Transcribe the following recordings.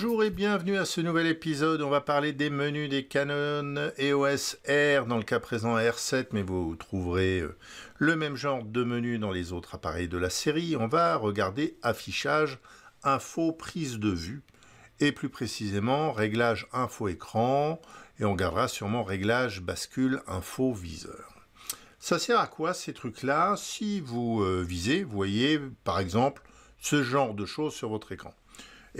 Bonjour et bienvenue à ce nouvel épisode. On va parler des menus des Canon EOS R, dans le cas présent R7, mais vous trouverez euh, le même genre de menu dans les autres appareils de la série. On va regarder affichage, info, prise de vue, et plus précisément réglage info écran, et on gardera sûrement réglage bascule info viseur. Ça sert à quoi ces trucs-là Si vous euh, visez, vous voyez par exemple ce genre de choses sur votre écran.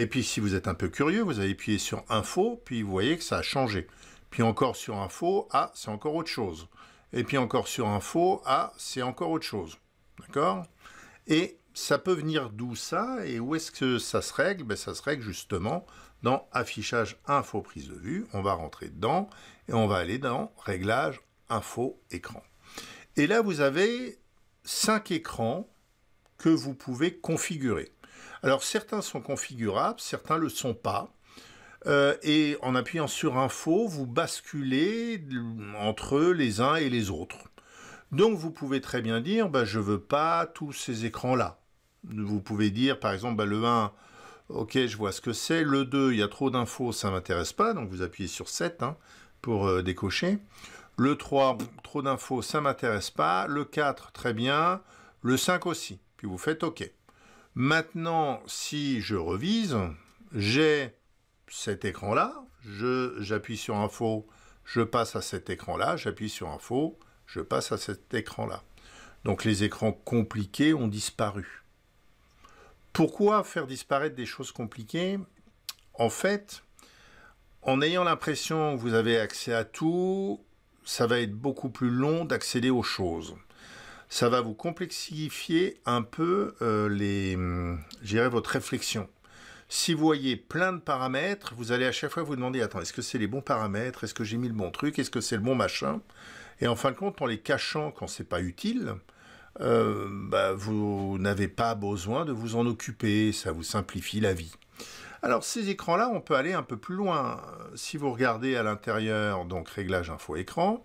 Et puis si vous êtes un peu curieux, vous avez appuyé sur Info, puis vous voyez que ça a changé. Puis encore sur Info, ah, c'est encore autre chose. Et puis encore sur Info, ah, c'est encore autre chose. D'accord Et ça peut venir d'où ça Et où est-ce que ça se règle ben, Ça se règle justement dans Affichage Info Prise de vue. On va rentrer dedans et on va aller dans Réglage Info Écran. Et là, vous avez cinq écrans que vous pouvez configurer. Alors certains sont configurables, certains ne le sont pas. Euh, et en appuyant sur Info, vous basculez entre les uns et les autres. Donc vous pouvez très bien dire, bah, je ne veux pas tous ces écrans-là. Vous pouvez dire, par exemple, bah, le 1, ok, je vois ce que c'est. Le 2, il y a trop d'infos, ça ne m'intéresse pas. Donc vous appuyez sur 7 hein, pour euh, décocher. Le 3, trop d'infos, ça ne m'intéresse pas. Le 4, très bien. Le 5 aussi. Puis vous faites OK. Maintenant, si je revise, j'ai cet écran-là, j'appuie sur info, je passe à cet écran-là, j'appuie sur info, je passe à cet écran-là. Donc les écrans compliqués ont disparu. Pourquoi faire disparaître des choses compliquées En fait, en ayant l'impression que vous avez accès à tout, ça va être beaucoup plus long d'accéder aux choses ça va vous complexifier un peu euh, les, hum, votre réflexion. Si vous voyez plein de paramètres, vous allez à chaque fois vous demander attends, est-ce que c'est les bons paramètres Est-ce que j'ai mis le bon truc Est-ce que c'est le bon machin Et en fin de compte, en les cachant quand ce c'est pas utile, euh, bah, vous n'avez pas besoin de vous en occuper. Ça vous simplifie la vie. Alors ces écrans-là, on peut aller un peu plus loin. Si vous regardez à l'intérieur, donc réglage info écran,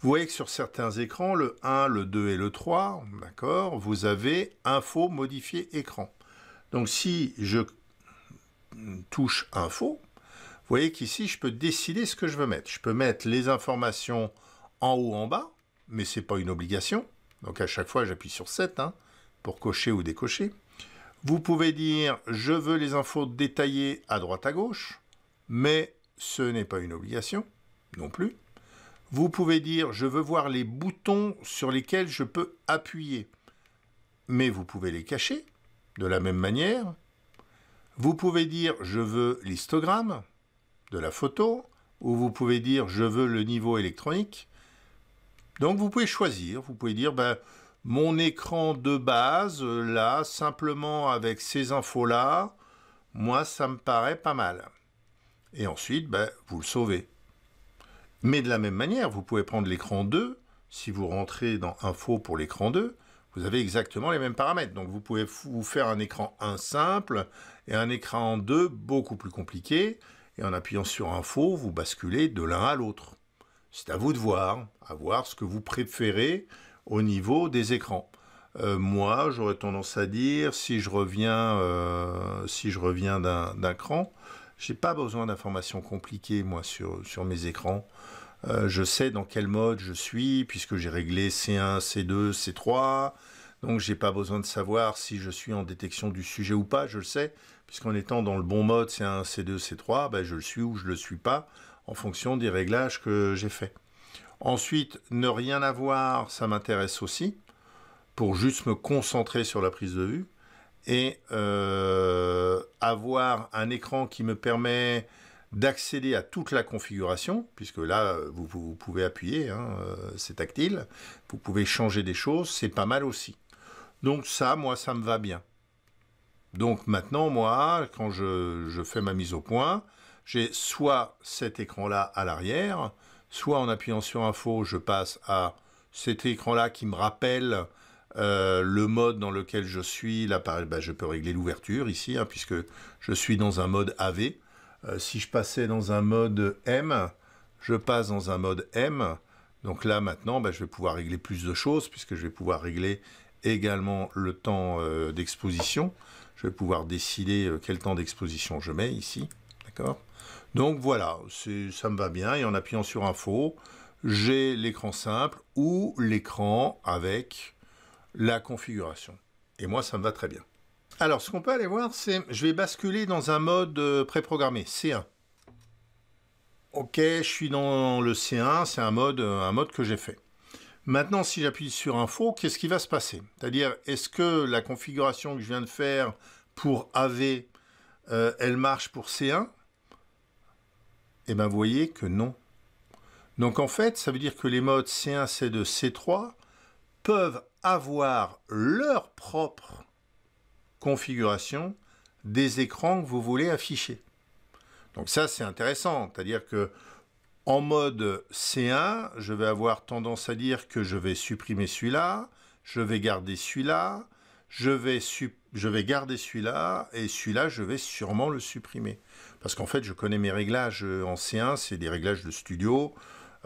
vous voyez que sur certains écrans, le 1, le 2 et le 3, d'accord, vous avez info modifié écran. Donc si je touche info, vous voyez qu'ici je peux décider ce que je veux mettre. Je peux mettre les informations en haut en bas, mais ce n'est pas une obligation. Donc à chaque fois j'appuie sur 7 hein, pour cocher ou décocher. Vous pouvez dire je veux les infos détaillées à droite à gauche, mais ce n'est pas une obligation non plus. Vous pouvez dire je veux voir les boutons sur lesquels je peux appuyer. Mais vous pouvez les cacher de la même manière. Vous pouvez dire je veux l'histogramme de la photo ou vous pouvez dire je veux le niveau électronique. Donc vous pouvez choisir, vous pouvez dire ben, mon écran de base, là, simplement avec ces infos-là, moi ça me paraît pas mal. Et ensuite, ben, vous le sauvez. Mais de la même manière, vous pouvez prendre l'écran 2. Si vous rentrez dans Info pour l'écran 2, vous avez exactement les mêmes paramètres. Donc vous pouvez vous faire un écran 1 simple et un écran 2 beaucoup plus compliqué. Et en appuyant sur Info, vous basculez de l'un à l'autre. C'est à vous de voir, à voir ce que vous préférez au niveau des écrans. Euh, moi, j'aurais tendance à dire, si je reviens, euh, si je reviens d'un cran, j'ai pas besoin d'informations compliquées moi sur mes écrans. Euh, je sais dans quel mode je suis, puisque j'ai réglé C1, C2, C3. Donc n'ai pas besoin de savoir si je suis en détection du sujet ou pas, je le sais, puisqu'en étant dans le bon mode C1, C2, C3, ben, je le suis ou je le suis pas, en fonction des réglages que j'ai faits. Ensuite, ne rien avoir, ça m'intéresse aussi, pour juste me concentrer sur la prise de vue. Et euh, avoir un écran qui me permet d'accéder à toute la configuration, puisque là, euh, vous, pouvez appuyer, hein, euh, c'est tactile, vous pouvez changer des choses, c'est pas mal aussi. Donc ça, moi, ça me va bien. Donc maintenant, moi, quand je, fais ma mise au point, j'ai soit cet écran-là à l'arrière, soit en appuyant sur Info, je passe à cet écran-là qui me rappelle euh, le mode dans lequel je suis. l'appareil bah, je peux régler l'ouverture ici, hein, puisque je suis dans un mode AV. Euh, si je passais dans un mode M, je passe dans un mode M. Donc là, maintenant, ben, je vais pouvoir régler plus de choses, puisque je vais pouvoir régler également le temps euh, d'exposition. Je vais pouvoir décider euh, quel temps d'exposition je mets ici. D'accord Donc voilà, ça me va bien. Et en appuyant sur Info, j'ai l'écran simple ou l'écran avec la configuration. Et moi, ça me va très bien. Alors, ce qu'on peut aller voir, c'est... Je vais basculer dans un mode euh, préprogrammé, C1. Ok, je suis dans le C1, c'est un mode, euh, un mode que j'ai fait. Maintenant, si j'appuie sur Info, qu'est-ce qui va se passer C'est-à-dire, est-ce que la configuration que je viens de faire pour AV, euh, elle marche pour C1 Eh bien, vous voyez que non. Donc, en fait, ça veut dire que les modes C1, C2, C3 peuvent avoir leur propre configuration des écrans que vous voulez afficher. Donc ça, c'est intéressant. C'est-à-dire que en mode C1, je vais avoir tendance à dire que je vais supprimer celui-là, je vais garder celui-là, je vais, garder celui-là, et celui-là, je vais sûrement le supprimer. Parce qu'en fait, je connais mes réglages euh, en C1, c'est des réglages de studio,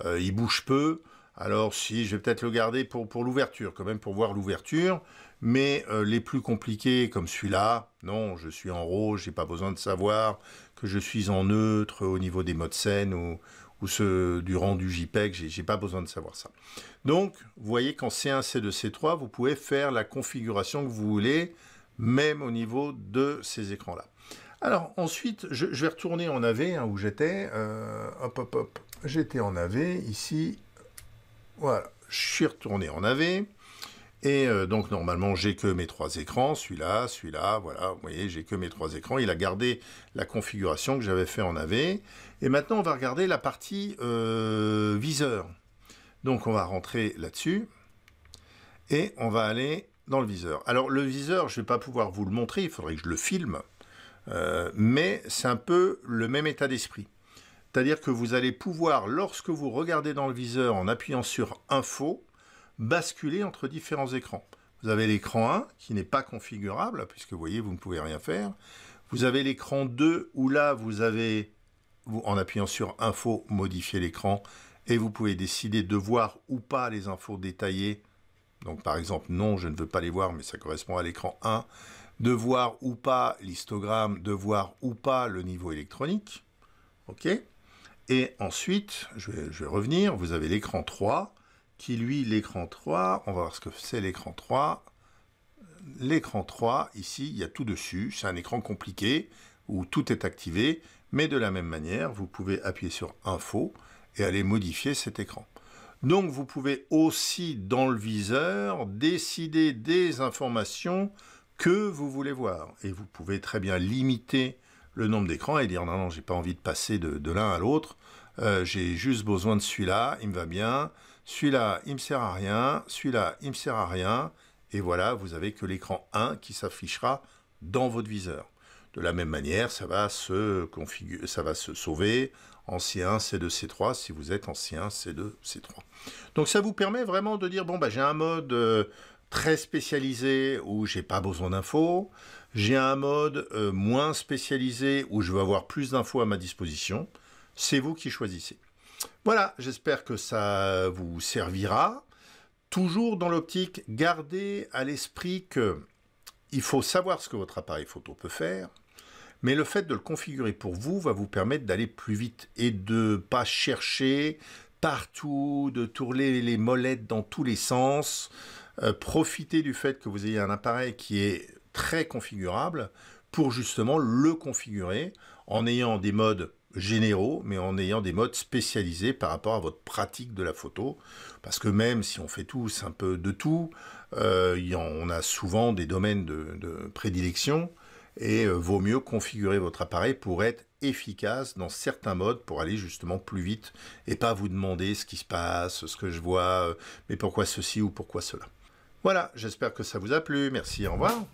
euh, ils bougent peu, alors si, je vais peut-être le garder pour, pour l'ouverture, quand même pour voir l'ouverture. Mais euh, les plus compliqués comme celui-là, non, je suis en rose, j'ai pas besoin de savoir que je suis en neutre au niveau des modes scène ou, du rendu du JPEG, j'ai pas besoin de savoir ça. Donc, vous voyez qu'en C1, C2, C3, vous pouvez faire la configuration que vous voulez, même au niveau de ces écrans-là. Alors ensuite, je, vais retourner en AV, hein, où j'étais. Euh, hop, hop, hop. J'étais en AV, ici, voilà, je suis retourné en AV. Et euh, donc normalement j'ai que mes trois écrans, celui-là, celui-là, voilà, vous voyez j'ai que mes trois écrans, il a gardé la configuration que j'avais fait en AV. Et maintenant on va regarder la partie euh, viseur. Donc on va rentrer là-dessus et on va aller dans le viseur. Alors le viseur, je ne vais pas pouvoir vous le montrer, il faudrait que je le filme, euh, mais c'est un peu le même état d'esprit. C'est-à-dire que vous allez pouvoir, lorsque vous regardez dans le viseur en appuyant sur Info, basculer entre différents écrans. Vous avez l'écran 1 qui n'est pas configurable, puisque vous voyez, vous ne pouvez rien faire. Vous avez l'écran 2 où là, vous avez, en appuyant sur Info, modifier l'écran et vous pouvez décider de voir ou pas les infos détaillées. Donc par exemple, non, je ne veux pas les voir, mais ça correspond à l'écran 1. De voir ou pas l'histogramme, de voir ou pas le niveau électronique. OK et ensuite, je vais, revenir, vous avez l'écran 3, qui lui, l'écran 3, on va voir ce que c'est l'écran 3. L'écran 3, ici, il y a tout dessus, c'est un écran compliqué, où tout est activé, mais de la même manière, vous pouvez appuyer sur Info et aller modifier cet écran. Donc vous pouvez aussi, dans le viseur, décider des informations que vous voulez voir. Et vous pouvez très bien limiter le nombre d'écrans et dire non, non, j'ai pas envie de passer de l'un à l'autre. Euh, j'ai juste besoin de celui-là, il me va bien, celui-là, il me sert à rien, celui-là, il me sert à rien, et voilà, vous avez que l'écran 1 qui s'affichera dans votre viseur. De la même manière, ça va se configurer, ça va se sauver en C1, C2, C3 si vous êtes en C1, C2, C3. Donc ça vous permet vraiment de dire bon bah j'ai un mode euh, très spécialisé où j'ai pas besoin d'infos, j'ai un mode euh, moins spécialisé où je veux avoir plus d'infos à ma disposition. C'est vous qui choisissez. Voilà, j'espère que ça vous servira. Toujours dans l'optique, gardez à l'esprit que il faut savoir ce que votre appareil photo peut faire, mais le fait de le configurer pour vous va vous permettre d'aller plus vite et de ne pas chercher partout, de tourner les molettes dans tous les sens. Euh, profitez du fait que vous ayez un appareil qui est très configurable pour justement le configurer en ayant des modes généraux, mais en ayant des modes spécialisés par rapport à votre pratique de la photo. Parce que même si on fait tous un peu de tout, euh, on a souvent des domaines de, prédilection et euh, vaut mieux configurer votre appareil pour être efficace dans certains modes pour aller justement plus vite et pas vous demander ce qui se passe, ce que je vois, euh, mais pourquoi ceci ou pourquoi cela. Voilà, j'espère que ça vous a plu. Merci, au revoir.